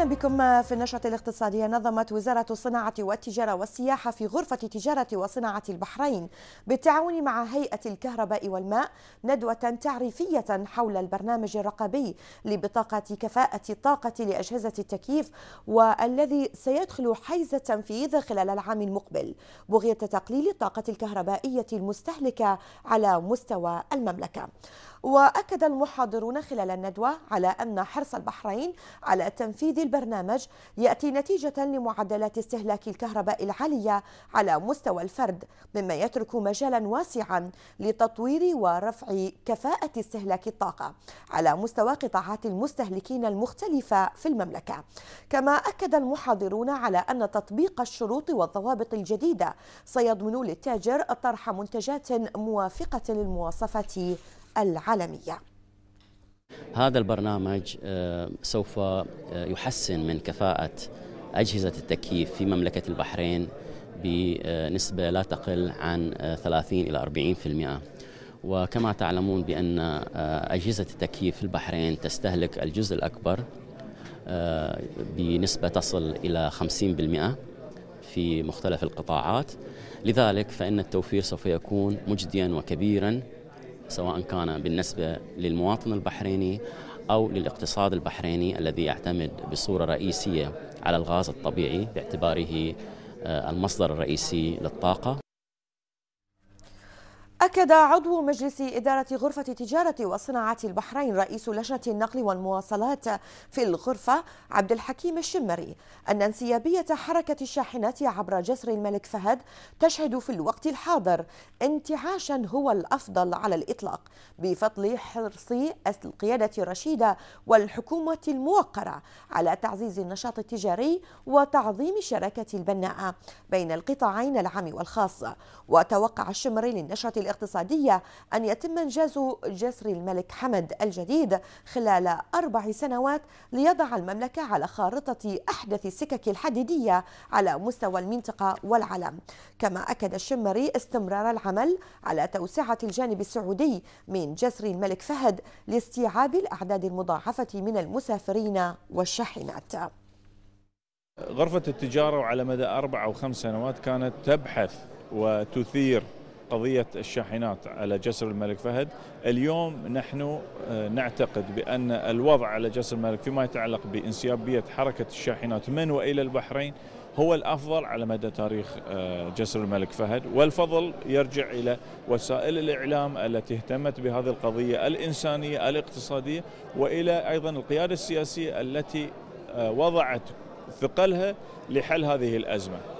اهلا بكم في النشره الاقتصاديه نظمت وزاره الصناعه والتجاره والسياحه في غرفه تجاره وصناعه البحرين بالتعاون مع هيئه الكهرباء والماء ندوه تعريفيه حول البرنامج الرقابي لبطاقه كفاءه الطاقه لاجهزه التكييف والذي سيدخل حيز التنفيذ خلال العام المقبل بغيه تقليل الطاقه الكهربائيه المستهلكه على مستوى المملكه وأكد المحاضرون خلال الندوة على أن حرص البحرين على تنفيذ البرنامج يأتي نتيجة لمعدلات استهلاك الكهرباء العالية على مستوى الفرد مما يترك مجالا واسعا لتطوير ورفع كفاءة استهلاك الطاقة على مستوى قطاعات المستهلكين المختلفة في المملكة كما أكد المحاضرون على أن تطبيق الشروط والضوابط الجديدة سيضمن للتاجر طرح منتجات موافقة للمواصفات العالمية هذا البرنامج آه، سوف آه، يحسن من كفاءة أجهزة التكييف في مملكة البحرين بنسبة لا تقل عن 30 آه، إلى 40% وكما تعلمون بأن أجهزة التكييف في البحرين تستهلك الجزء الأكبر بنسبة تصل إلى 50% في مختلف القطاعات لذلك فإن التوفير سوف يكون مجديا وكبيرا سواء كان بالنسبة للمواطن البحريني أو للاقتصاد البحريني الذي يعتمد بصورة رئيسية على الغاز الطبيعي باعتباره آه، المصدر الرئيسي للطاقة أكد عضو مجلس إدارة غرفة تجارة وصناعة البحرين رئيس لجنة النقل والمواصلات في الغرفة عبد الحكيم الشمري أن انسيابية حركة الشاحنات عبر جسر الملك فهد تشهد في الوقت الحاضر انتعاشا هو الأفضل على الإطلاق بفضل حرص القيادة الرشيدة والحكومة الموقرة على تعزيز النشاط التجاري وتعظيم الشراكة البناءة بين القطاعين العام والخاص وتوقع الشمري للنشرة الاقتصادية أن يتم إنجاز جسر الملك حمد الجديد خلال أربع سنوات ليضع المملكة على خارطة أحدث السكك الحديدية على مستوى المنطقة والعالم كما أكد الشمري استمرار العمل على توسعة الجانب السعودي من جسر الملك فهد لاستيعاب الأعداد المضاعفة من المسافرين والشاحنات غرفة التجارة وعلى مدى أربع أو خمس سنوات كانت تبحث وتثير قضية الشاحنات على جسر الملك فهد اليوم نحن آه، نعتقد بأن الوضع على جسر الملك فيما يتعلق بانسيابية حركة الشاحنات من وإلى البحرين هو الافضل على مدى تاريخ آه، جسر الملك فهد والفضل يرجع الى وسائل الاعلام التي اهتمت بهذه القضيه الانسانيه الاقتصاديه والى ايضا القياده السياسيه التي آه، وضعت ثقلها لحل هذه الازمه